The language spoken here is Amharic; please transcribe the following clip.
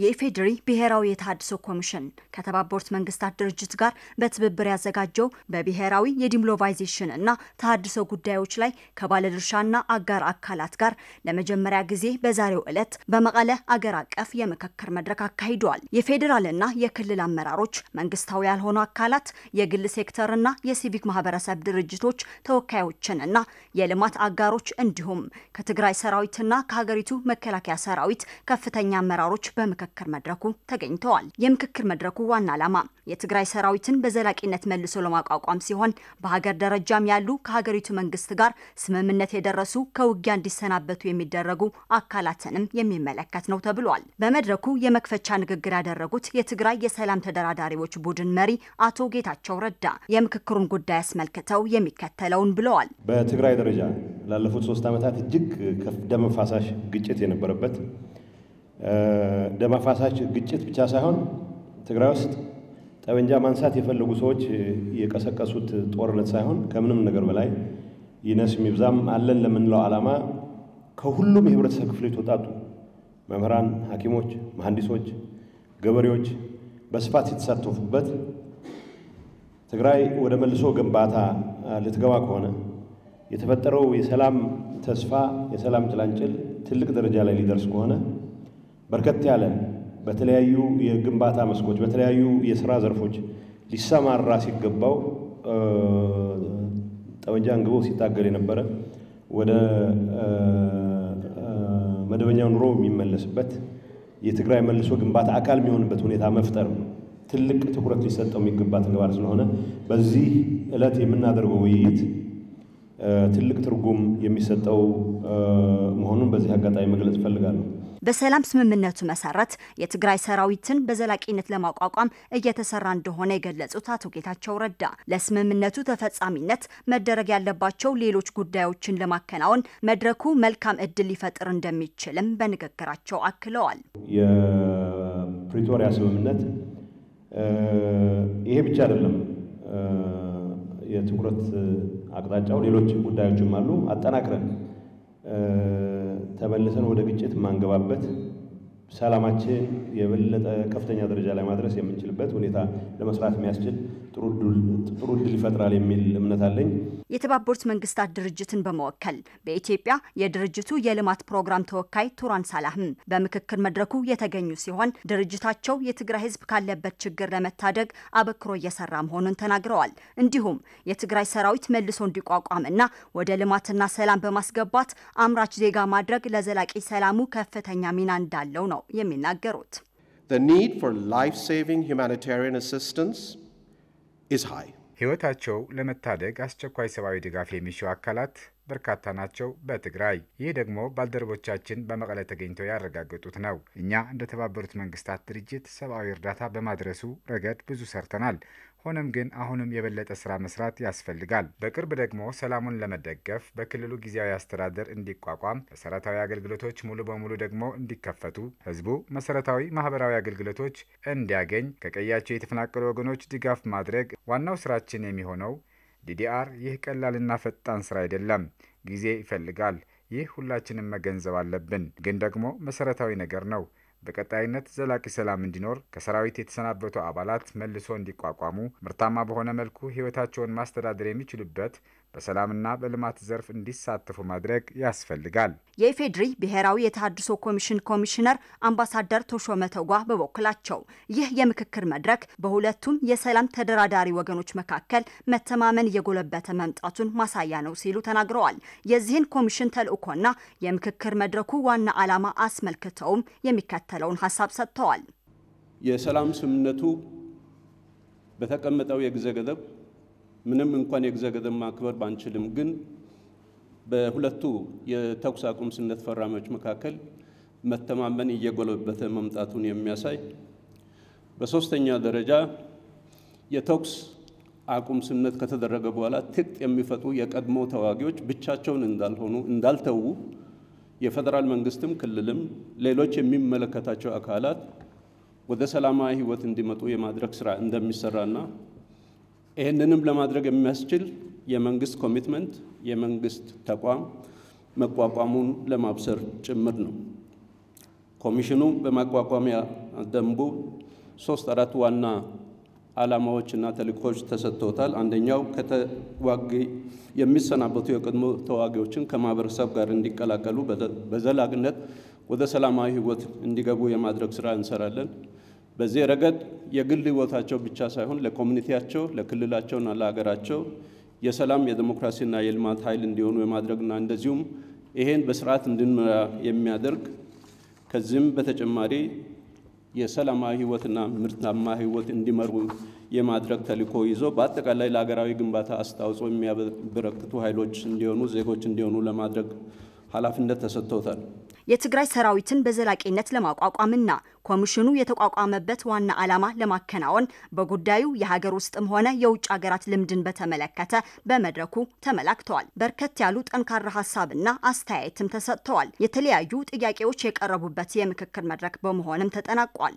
የኢፌዴሪ ብሔራዊ የታድሶ ኮሚሽን ከተባበሩት መንግስታት ድርጅት ጋር በትብብር ያዘጋጀው በብሔራዊ የዲምሎቫይዜሽን እና ተሃድሶ ጉዳዮች ላይ ከባለድርሻና አጋር አካላት ጋር ለመጀመሪያ ጊዜ በዛሬው ዕለት በመቀለ አገር አቀፍ የምክክር መድረክ አካሂደዋል። የፌዴራልና የክልል አመራሮች፣ መንግስታዊ ያልሆኑ አካላት፣ የግል ሴክተርና የሲቪክ ማህበረሰብ ድርጅቶች ተወካዮችንና የልማት አጋሮች እንዲሁም ከትግራይ ሰራዊትና ከሀገሪቱ መከላከያ ሰራዊት ከፍተኛ አመራሮች በምክ የምክክር መድረኩ ተገኝተዋል። የምክክር መድረኩ ዋና ዓላማ የትግራይ ሰራዊትን በዘላቂነት መልሶ ለማቋቋም ሲሆን በሀገር ደረጃም ያሉ ከሀገሪቱ መንግስት ጋር ስምምነት የደረሱ ከውጊያ እንዲሰናበቱ የሚደረጉ አካላትንም የሚመለከት ነው ተብሏል። በመድረኩ የመክፈቻ ንግግር ያደረጉት የትግራይ የሰላም ተደራዳሪዎች ቡድን መሪ አቶ ጌታቸው ረዳ የምክክሩን ጉዳይ አስመልክተው የሚከተለውን ብለዋል። በትግራይ ደረጃ ላለፉት ሶስት ዓመታት እጅግ ደም ፋሳሽ ግጭት የነበረበት ደም አፋሳሽ ግጭት ብቻ ሳይሆን ትግራይ ውስጥ ጠመንጃ ማንሳት የፈለጉ ሰዎች የቀሰቀሱት ጦርነት ሳይሆን ከምንም ነገር በላይ ይነስ የሚብዛም አለን ለምንለው ዓላማ ከሁሉም የህብረተሰብ ክፍል የተወጣጡ መምህራን፣ ሐኪሞች፣ መሐንዲሶች፣ ገበሬዎች በስፋት የተሳተፉበት ትግራይ ወደ መልሶ ግንባታ ልትገባ ከሆነ የተፈጠረው የሰላም ተስፋ የሰላም ጭላንጭል ትልቅ ደረጃ ላይ ሊደርስ ከሆነ በርከት ያለ በተለያዩ የግንባታ መስኮች በተለያዩ የስራ ዘርፎች ሊሰማራ ሲገባው ጠመንጃ አንግቦ ሲታገል የነበረ ወደ መደበኛ ኑሮ የሚመለስበት የትግራይ መልሶ ግንባታ አካል የሚሆንበት ሁኔታ መፍጠር ትልቅ ትኩረት ሊሰጠው የሚገባ ተግባር ስለሆነ በዚህ ዕለት የምናደርገው ውይይት ትልቅ ትርጉም የሚሰጠው መሆኑን በዚህ አጋጣሚ መግለጽ እፈልጋለሁ። በሰላም ስምምነቱ መሰረት የትግራይ ሰራዊትን በዘላቂነት ለማቋቋም እየተሰራ እንደሆነ የገለጹት አቶ ጌታቸው ረዳ ለስምምነቱ ተፈጻሚነት መደረግ ያለባቸው ሌሎች ጉዳዮችን ለማከናወን መድረኩ መልካም እድል ሊፈጥር እንደሚችልም በንግግራቸው አክለዋል። የፕሪቶሪያ ስምምነት ይሄ ብቻ አይደለም። የትኩረት አቅጣጫው ሌሎች ጉዳዮችም አሉ አጠናክረን ተመልሰን ወደ ግጭት የማንገባበት ሰላማችን የበለጠ ከፍተኛ ደረጃ ላይ ማድረስ የምንችልበት ሁኔታ ለመስራት የሚያስችል ጥሩ እድል ይፈጥራል የሚል እምነት አለኝ። የተባበሩት መንግስታት ድርጅትን በመወከል በኢትዮጵያ የድርጅቱ የልማት ፕሮግራም ተወካይ ቱራን ሳላህም በምክክር መድረኩ የተገኙ ሲሆን ድርጅታቸው የትግራይ ህዝብ ካለበት ችግር ለመታደግ አበክሮ እየሰራ መሆኑን ተናግረዋል። እንዲሁም የትግራይ ሰራዊት መልሶ እንዲቋቋምና ወደ ልማትና ሰላም በማስገባት አምራች ዜጋ ማድረግ ለዘላቂ ሰላሙ ከፍተኛ ሚና እንዳለው ነው የሚናገሩት። The need for life-saving humanitarian assistance ህይወታቸው ሕይወታቸው ለመታደግ አስቸኳይ ሰብአዊ ድጋፍ የሚሹ አካላት በርካታ ናቸው በትግራይ። ይህ ደግሞ ባልደረቦቻችን በመቀለ ተገኝተው ያረጋገጡት ነው። እኛ እንደ ተባበሩት መንግስታት ድርጅት ሰብአዊ እርዳታ በማድረሱ ረገድ ብዙ ሰርተናል። ሆነም ግን አሁንም የበለጠ ስራ መስራት ያስፈልጋል። በቅርብ ደግሞ ሰላሙን ለመደገፍ በክልሉ ጊዜያዊ አስተዳደር እንዲቋቋም፣ መሰረታዊ አገልግሎቶች ሙሉ በሙሉ ደግሞ እንዲከፈቱ፣ ህዝቡ መሰረታዊ ማህበራዊ አገልግሎቶች እንዲያገኝ፣ ከቀያቸው የተፈናቀሉ ወገኖች ድጋፍ ማድረግ ዋናው ስራችን የሚሆነው ዲዲአር ይህ ቀላልና ፈጣን ስራ አይደለም፣ ጊዜ ይፈልጋል። ይህ ሁላችንም መገንዘብ አለብን። ግን ደግሞ መሰረታዊ ነገር ነው። በቀጣይነት ዘላቂ ሰላም እንዲኖር ከሰራዊት የተሰናበቱ አባላት መልሶ እንዲቋቋሙ ምርታማ በሆነ መልኩ ሕይወታቸውን ማስተዳደር የሚችሉበት በሰላምና በልማት ዘርፍ እንዲሳተፉ ማድረግ ያስፈልጋል። የኢፌድሪ ብሔራዊ የተሃድሶ ኮሚሽን ኮሚሽነር አምባሳደር ቶሾመ ተጓ በበኩላቸው ይህ የምክክር መድረክ በሁለቱም የሰላም ተደራዳሪ ወገኖች መካከል መተማመን እየጎለበተ መምጣቱን ማሳያ ነው ሲሉ ተናግረዋል። የዚህን ኮሚሽን ተልዕኮና የምክክር መድረኩ ዋና ዓላማ አስመልክተውም የሚከተለውን ሀሳብ ሰጥተዋል። የሰላም ስምምነቱ በተቀመጠው የጊዜ ገደብ ምንም እንኳን የግዛ ማክበር ባንችልም ግን በሁለቱ የተኩስ አቁም ስምምነት ፈራሚዎች መካከል መተማመን እየጎለበተ መምጣቱን የሚያሳይ በሶስተኛ ደረጃ የተኩስ አቁም ስምምነት ከተደረገ በኋላ ትጥቅ የሚፈቱ የቀድሞ ተዋጊዎች ብቻቸውን እንዳልሆኑ እንዳልተዉ የፌዴራል መንግስትም ክልልም ሌሎች የሚመለከታቸው አካላት ወደ ሰላማዊ ህይወት እንዲመጡ የማድረግ ስራ እንደሚሰራና ይህንንም ለማድረግ የሚያስችል የመንግስት ኮሚትመንት የመንግስት ተቋም መቋቋሙን ለማብሰር ጭምር ነው። ኮሚሽኑ በማቋቋሚያ ደንቡ ሶስት አራት ዋና ዓላማዎች እና ተልእኮች ተሰጥቶታል። አንደኛው ከተዋጊ የሚሰናበቱ የቀድሞ ተዋጊዎችን ከማህበረሰብ ጋር እንዲቀላቀሉ በዘላቂነት ወደ ሰላማዊ ህይወት እንዲገቡ የማድረግ ስራ እንሰራለን። በዚህ ረገድ የግል ህይወታቸው ብቻ ሳይሆን ለኮሚኒቲያቸው፣ ለክልላቸውና ለሀገራቸው የሰላም የዲሞክራሲና የልማት ኃይል እንዲሆኑ የማድረግና እንደዚሁም ይሄን በስርዓት እንድንመራ የሚያደርግ ከዚህም በተጨማሪ የሰላማዊ ህይወትና ምርታማ ህይወት እንዲመሩ የማድረግ ተልኮ ይዞ በአጠቃላይ ለሀገራዊ ግንባታ አስተዋጽኦ የሚያበረክቱ ኃይሎች እንዲሆኑ ዜጎች እንዲሆኑ ለማድረግ ኃላፊነት ተሰጥቶታል። የትግራይ ሰራዊትን በዘላቂነት ለማቋቋምና ኮሚሽኑ የተቋቋመበት ዋና ዓላማ ለማከናወን በጉዳዩ የሀገር ውስጥም ሆነ የውጭ ሀገራት ልምድን በተመለከተ በመድረኩ ተመላክተዋል። በርከት ያሉ ጠንካራ ሀሳብና አስተያየትም ተሰጥተዋል። የተለያዩ ጥያቄዎች የቀረቡበት የምክክር መድረክ በመሆንም ተጠናቋል።